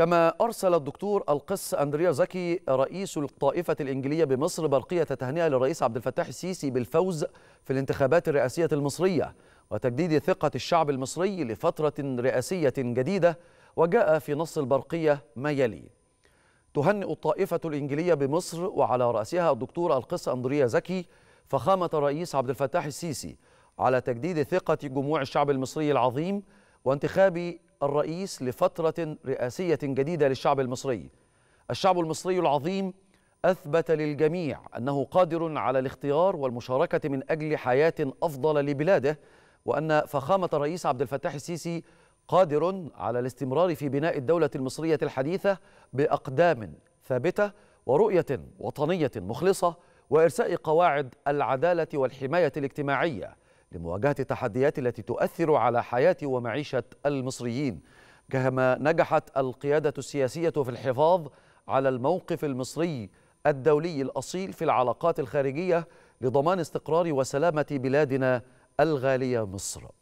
كما أرسل الدكتور القس أندريا زكي رئيس الطائفة الإنجيلية بمصر برقية تهنئة للرئيس عبد الفتاح السيسي بالفوز في الانتخابات الرئاسية المصرية وتجديد ثقة الشعب المصري لفترة رئاسية جديدة وجاء في نص البرقية ما يلي تهنئ الطائفة الإنجيلية بمصر وعلى رأسها الدكتور القس أندريا زكي فخامة الرئيس عبد الفتاح السيسي على تجديد ثقة جموع الشعب المصري العظيم وانتخاب الرئيس لفترة رئاسية جديدة للشعب المصري الشعب المصري العظيم أثبت للجميع أنه قادر على الاختيار والمشاركة من أجل حياة أفضل لبلاده وأن فخامة الرئيس عبد الفتاح السيسي قادر على الاستمرار في بناء الدولة المصرية الحديثة بأقدام ثابتة ورؤية وطنية مخلصة وإرساء قواعد العدالة والحماية الاجتماعية لمواجهة التحديات التي تؤثر على حياة ومعيشة المصريين كما نجحت القيادة السياسية في الحفاظ على الموقف المصري الدولي الأصيل في العلاقات الخارجية لضمان استقرار وسلامة بلادنا الغالية مصر